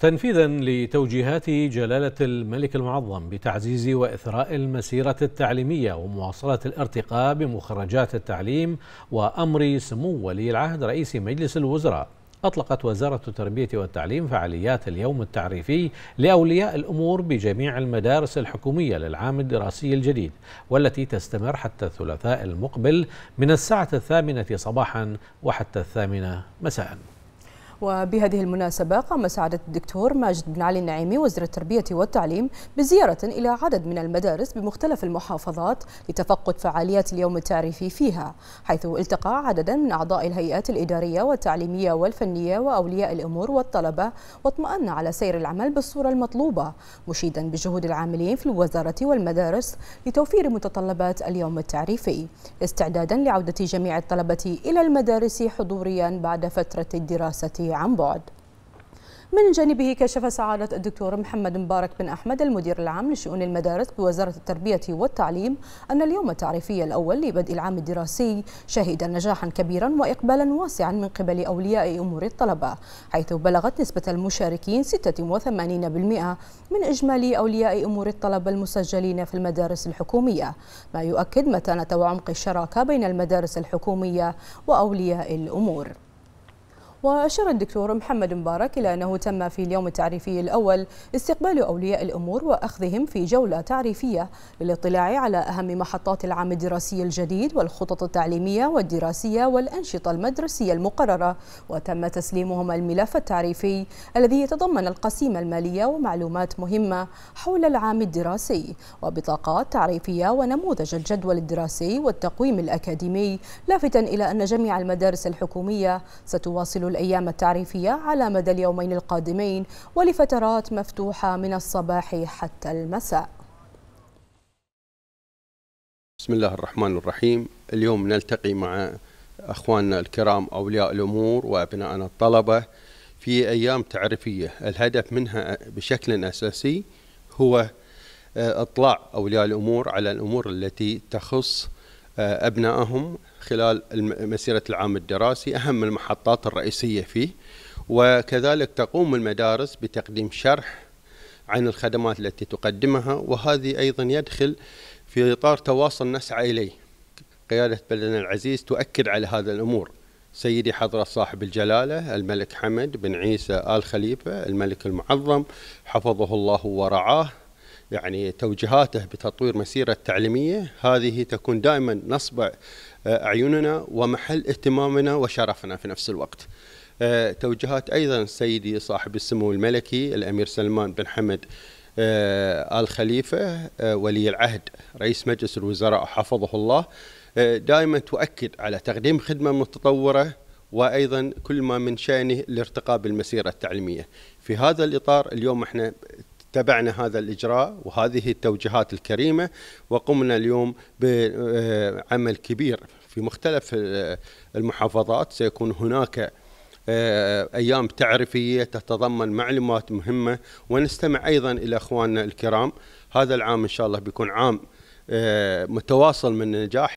تنفيذا لتوجيهات جلالة الملك المعظم بتعزيز وإثراء المسيرة التعليمية ومواصلة الارتقاء بمخرجات التعليم وأمر سمو ولي العهد رئيس مجلس الوزراء أطلقت وزارة التربية والتعليم فعاليات اليوم التعريفي لأولياء الأمور بجميع المدارس الحكومية للعام الدراسي الجديد والتي تستمر حتى الثلاثاء المقبل من الساعة الثامنة صباحا وحتى الثامنة مساءً وبهذه المناسبة قام سعادة الدكتور ماجد بن علي النعيمي وزير التربية والتعليم بزيارة إلى عدد من المدارس بمختلف المحافظات لتفقد فعاليات اليوم التعريفي فيها حيث التقى عددا من أعضاء الهيئات الإدارية والتعليمية والفنية وأولياء الأمور والطلبة واطمأن على سير العمل بالصورة المطلوبة مشيدا بجهود العاملين في الوزارة والمدارس لتوفير متطلبات اليوم التعريفي استعدادا لعودة جميع الطلبة إلى المدارس حضوريا بعد فترة الدراسة عن بعد من جانبه كشف سعادة الدكتور محمد مبارك بن أحمد المدير العام لشؤون المدارس بوزارة التربية والتعليم أن اليوم التعريفي الأول لبدء العام الدراسي شهد نجاحا كبيرا وإقبالا واسعا من قبل أولياء أمور الطلبة حيث بلغت نسبة المشاركين 86% من إجمالي أولياء أمور الطلبة المسجلين في المدارس الحكومية ما يؤكد متانة وعمق الشراكة بين المدارس الحكومية وأولياء الأمور وأشار الدكتور محمد مبارك إلى أنه تم في اليوم التعريفي الأول استقبال أولياء الأمور وأخذهم في جولة تعريفية للاطلاع على أهم محطات العام الدراسي الجديد والخطط التعليمية والدراسية والأنشطة المدرسية المقررة وتم تسليمهم الملف التعريفي الذي يتضمن القسيمة المالية ومعلومات مهمة حول العام الدراسي وبطاقات تعريفية ونموذج الجدول الدراسي والتقويم الأكاديمي لافتا إلى أن جميع المدارس الحكومية ستواصل الأيام التعريفية على مدى اليومين القادمين ولفترات مفتوحة من الصباح حتى المساء بسم الله الرحمن الرحيم اليوم نلتقي مع أخواننا الكرام أولياء الأمور وأبنائنا الطلبة في أيام تعريفية الهدف منها بشكل أساسي هو آه، إطلاع أولياء الأمور على الأمور التي تخص آه، أبنائهم خلال مسيرة العام الدراسي أهم المحطات الرئيسية فيه وكذلك تقوم المدارس بتقديم شرح عن الخدمات التي تقدمها وهذه أيضا يدخل في إطار تواصل نسعى إليه قيادة بلدنا العزيز تؤكد على هذا الأمور سيدي حضرة صاحب الجلالة الملك حمد بن عيسى آل خليفة الملك المعظم حفظه الله ورعاه يعني توجيهاته بتطوير مسيرة التعليمية هذه تكون دائما نصب آه، أعيننا ومحل اهتمامنا وشرفنا في نفس الوقت آه، توجيهات أيضا سيدي صاحب السمو الملكي الأمير سلمان بن حمد آه، آل خليفة ولي العهد رئيس مجلس الوزراء حفظه الله دائما تؤكد على تقديم خدمة متطورة وأيضا كل ما من شأنه الارتقاء بالمسيرة التعليمية في هذا الإطار اليوم احنا اتبعنا هذا الإجراء وهذه التوجيهات الكريمة وقمنا اليوم بعمل آه، كبير في مختلف آه، المحافظات سيكون هناك آه، ايام تعريفيه تتضمن معلومات مهمه ونستمع ايضا الى اخواننا الكرام هذا العام ان شاء الله بيكون عام متواصل من النجاح